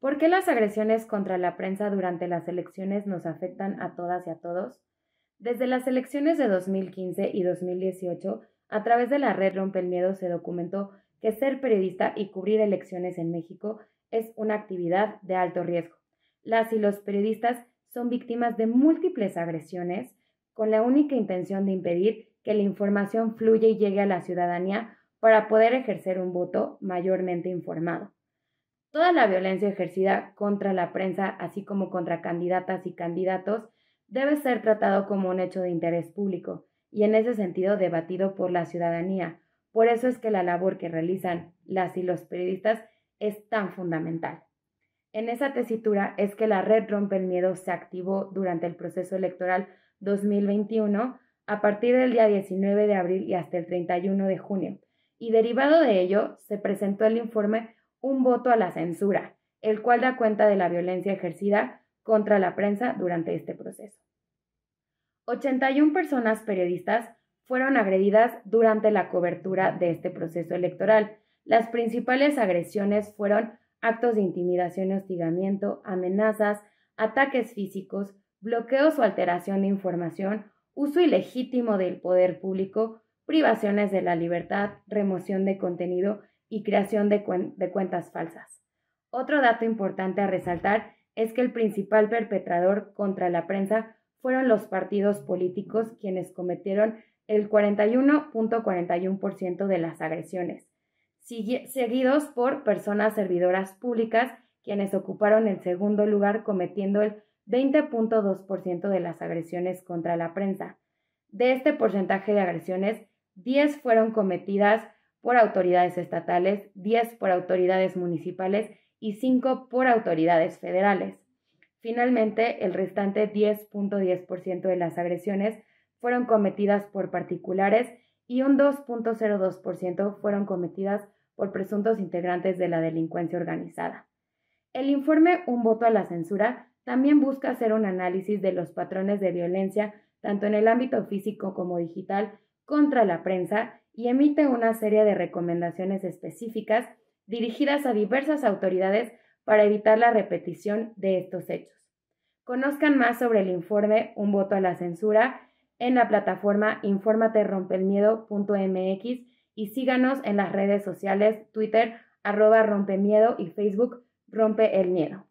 ¿Por qué las agresiones contra la prensa durante las elecciones nos afectan a todas y a todos? Desde las elecciones de 2015 y 2018, a través de la red Rompe el Miedo se documentó que ser periodista y cubrir elecciones en México es una actividad de alto riesgo. Las y los periodistas son víctimas de múltiples agresiones con la única intención de impedir que la información fluya y llegue a la ciudadanía para poder ejercer un voto mayormente informado. Toda la violencia ejercida contra la prensa, así como contra candidatas y candidatos, debe ser tratado como un hecho de interés público y en ese sentido debatido por la ciudadanía. Por eso es que la labor que realizan las y los periodistas es tan fundamental. En esa tesitura es que la red Rompe el Miedo se activó durante el proceso electoral 2021 a partir del día 19 de abril y hasta el 31 de junio. Y derivado de ello, se presentó el informe un voto a la censura, el cual da cuenta de la violencia ejercida contra la prensa durante este proceso. 81 personas periodistas fueron agredidas durante la cobertura de este proceso electoral. Las principales agresiones fueron actos de intimidación y hostigamiento, amenazas, ataques físicos, bloqueos o alteración de información, uso ilegítimo del poder público, privaciones de la libertad, remoción de contenido y creación de, cuentas falsas. Otro dato importante a resaltar es que el principal perpetrador contra la prensa fueron los partidos políticos quienes cometieron el 41.41% de las agresiones, seguidos por personas servidoras públicas quienes ocuparon el segundo lugar cometiendo el 20.2% de las agresiones contra la prensa. De este porcentaje de agresiones, 10 fueron cometidas por autoridades estatales, 10 por autoridades municipales y 5 por autoridades federales. Finalmente, el restante 10.10% de las agresiones fueron cometidas por particulares y un 2.02% fueron cometidas por presuntos integrantes de la delincuencia organizada. El informe Un voto a la censura también busca hacer un análisis de los patrones de violencia, tanto en el ámbito físico como digital, contra la prensa y emite una serie de recomendaciones específicas dirigidas a diversas autoridades para evitar la repetición de estos hechos. Conozcan más sobre el informe Un voto a la censura en la plataforma infórmate y síganos en las redes sociales Twitter arroba miedo y Facebook rompe el miedo.